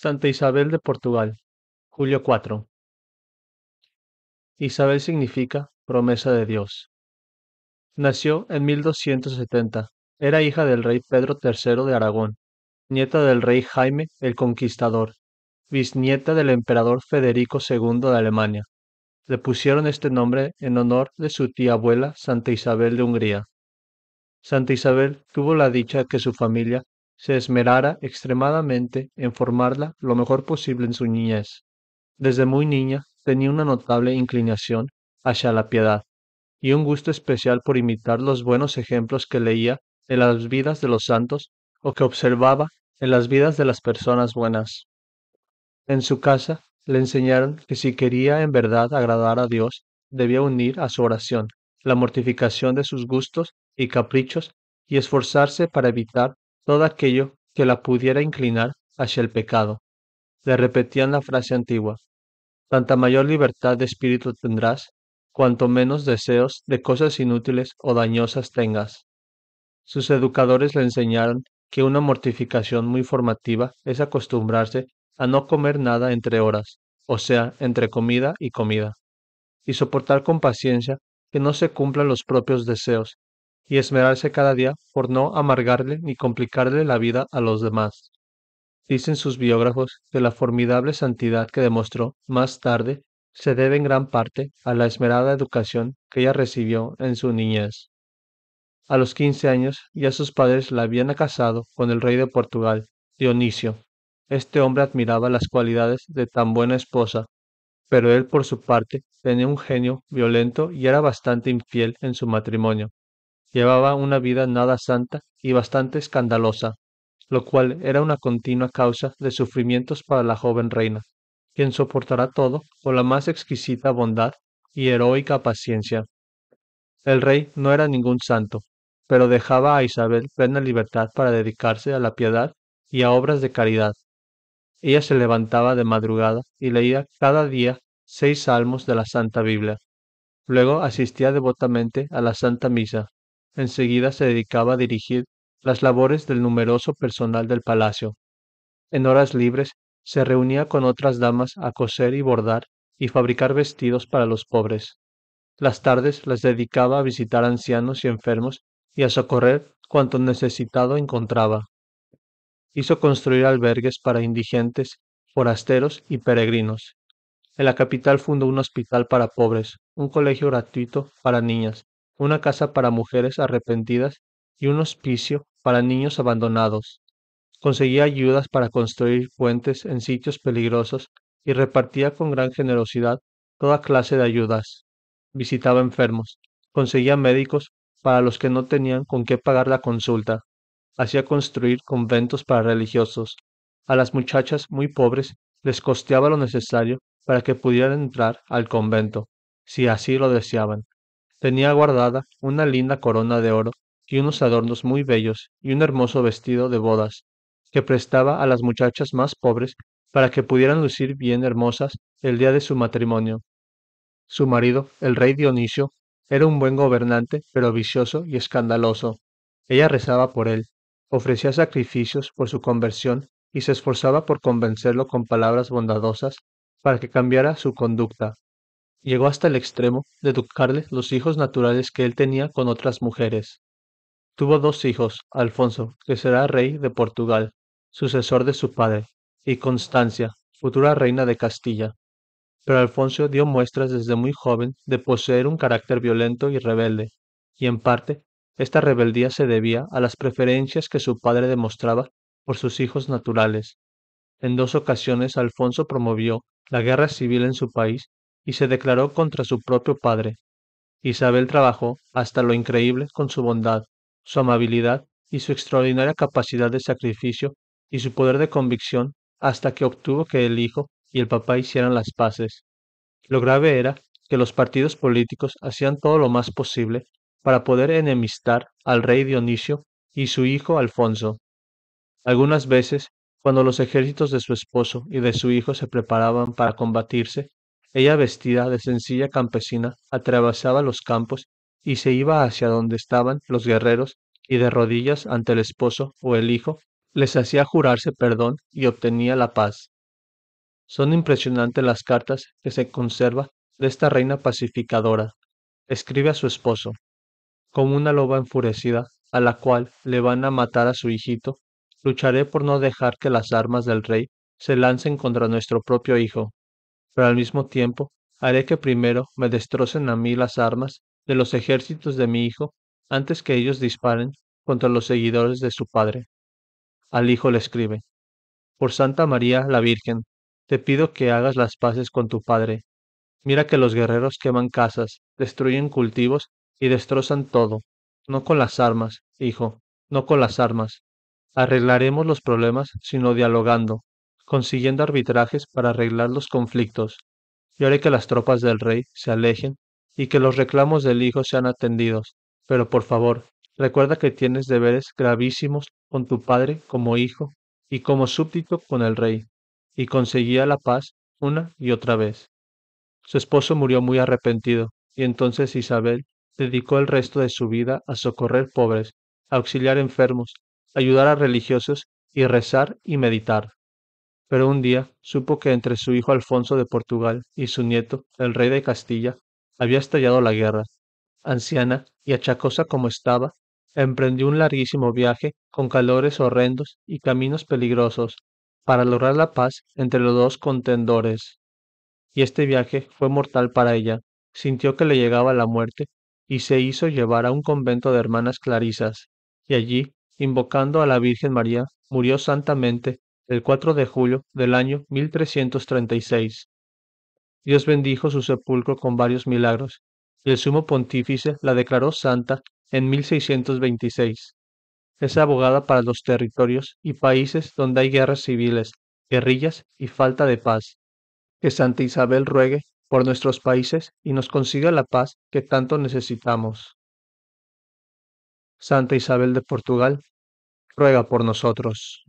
Santa Isabel de Portugal, julio 4. Isabel significa promesa de Dios. Nació en 1270. Era hija del rey Pedro III de Aragón, nieta del rey Jaime el Conquistador, bisnieta del emperador Federico II de Alemania. Le pusieron este nombre en honor de su tía abuela Santa Isabel de Hungría. Santa Isabel tuvo la dicha que su familia se esmerara extremadamente en formarla lo mejor posible en su niñez. Desde muy niña tenía una notable inclinación hacia la piedad y un gusto especial por imitar los buenos ejemplos que leía en las vidas de los santos o que observaba en las vidas de las personas buenas. En su casa le enseñaron que si quería en verdad agradar a Dios, debía unir a su oración la mortificación de sus gustos y caprichos y esforzarse para evitar todo aquello que la pudiera inclinar hacia el pecado. Le repetían la frase antigua, tanta mayor libertad de espíritu tendrás, cuanto menos deseos de cosas inútiles o dañosas tengas. Sus educadores le enseñaron que una mortificación muy formativa es acostumbrarse a no comer nada entre horas, o sea, entre comida y comida, y soportar con paciencia que no se cumplan los propios deseos, y esmerarse cada día por no amargarle ni complicarle la vida a los demás. Dicen sus biógrafos que la formidable santidad que demostró más tarde se debe en gran parte a la esmerada educación que ella recibió en su niñez. A los quince años ya sus padres la habían casado con el rey de Portugal, Dionisio. Este hombre admiraba las cualidades de tan buena esposa, pero él por su parte tenía un genio violento y era bastante infiel en su matrimonio llevaba una vida nada santa y bastante escandalosa, lo cual era una continua causa de sufrimientos para la joven reina, quien soportará todo con la más exquisita bondad y heroica paciencia. El rey no era ningún santo, pero dejaba a Isabel plena libertad para dedicarse a la piedad y a obras de caridad. Ella se levantaba de madrugada y leía cada día seis salmos de la Santa Biblia. Luego asistía devotamente a la Santa Misa, Enseguida se dedicaba a dirigir las labores del numeroso personal del palacio. En horas libres se reunía con otras damas a coser y bordar y fabricar vestidos para los pobres. Las tardes las dedicaba a visitar ancianos y enfermos y a socorrer cuanto necesitado encontraba. Hizo construir albergues para indigentes, forasteros y peregrinos. En la capital fundó un hospital para pobres, un colegio gratuito para niñas, una casa para mujeres arrepentidas y un hospicio para niños abandonados. Conseguía ayudas para construir puentes en sitios peligrosos y repartía con gran generosidad toda clase de ayudas. Visitaba enfermos, conseguía médicos para los que no tenían con qué pagar la consulta, hacía construir conventos para religiosos. A las muchachas muy pobres les costeaba lo necesario para que pudieran entrar al convento, si así lo deseaban tenía guardada una linda corona de oro y unos adornos muy bellos y un hermoso vestido de bodas que prestaba a las muchachas más pobres para que pudieran lucir bien hermosas el día de su matrimonio. Su marido, el rey Dionisio, era un buen gobernante, pero vicioso y escandaloso. Ella rezaba por él, ofrecía sacrificios por su conversión y se esforzaba por convencerlo con palabras bondadosas para que cambiara su conducta. Llegó hasta el extremo de educarle los hijos naturales que él tenía con otras mujeres. Tuvo dos hijos, Alfonso, que será rey de Portugal, sucesor de su padre, y Constancia, futura reina de Castilla. Pero Alfonso dio muestras desde muy joven de poseer un carácter violento y rebelde, y en parte esta rebeldía se debía a las preferencias que su padre demostraba por sus hijos naturales. En dos ocasiones Alfonso promovió la guerra civil en su país y se declaró contra su propio padre. Isabel trabajó hasta lo increíble con su bondad, su amabilidad y su extraordinaria capacidad de sacrificio y su poder de convicción hasta que obtuvo que el hijo y el papá hicieran las paces. Lo grave era que los partidos políticos hacían todo lo más posible para poder enemistar al rey Dionisio y su hijo Alfonso. Algunas veces, cuando los ejércitos de su esposo y de su hijo se preparaban para combatirse, ella, vestida de sencilla campesina, atravesaba los campos y se iba hacia donde estaban los guerreros y de rodillas ante el esposo o el hijo les hacía jurarse perdón y obtenía la paz. Son impresionantes las cartas que se conserva de esta reina pacificadora. Escribe a su esposo, como una loba enfurecida, a la cual le van a matar a su hijito, lucharé por no dejar que las armas del rey se lancen contra nuestro propio hijo pero al mismo tiempo haré que primero me destrocen a mí las armas de los ejércitos de mi hijo antes que ellos disparen contra los seguidores de su padre. Al hijo le escribe, Por Santa María la Virgen, te pido que hagas las paces con tu padre. Mira que los guerreros queman casas, destruyen cultivos y destrozan todo. No con las armas, hijo, no con las armas. Arreglaremos los problemas sino dialogando, consiguiendo arbitrajes para arreglar los conflictos. Yo haré que las tropas del rey se alejen y que los reclamos del hijo sean atendidos. Pero por favor, recuerda que tienes deberes gravísimos con tu padre como hijo y como súbdito con el rey. Y conseguía la paz una y otra vez. Su esposo murió muy arrepentido, y entonces Isabel dedicó el resto de su vida a socorrer pobres, a auxiliar enfermos, ayudar a religiosos y rezar y meditar. Pero un día supo que entre su hijo Alfonso de Portugal y su nieto, el rey de Castilla, había estallado la guerra. Anciana y achacosa como estaba, emprendió un larguísimo viaje con calores horrendos y caminos peligrosos para lograr la paz entre los dos contendores. Y este viaje fue mortal para ella. Sintió que le llegaba la muerte y se hizo llevar a un convento de hermanas clarisas, y allí, invocando a la Virgen María, murió santamente el 4 de julio del año 1336. Dios bendijo su sepulcro con varios milagros, y el sumo pontífice la declaró santa en 1626. Es abogada para los territorios y países donde hay guerras civiles, guerrillas y falta de paz. Que Santa Isabel ruegue por nuestros países y nos consiga la paz que tanto necesitamos. Santa Isabel de Portugal, ruega por nosotros.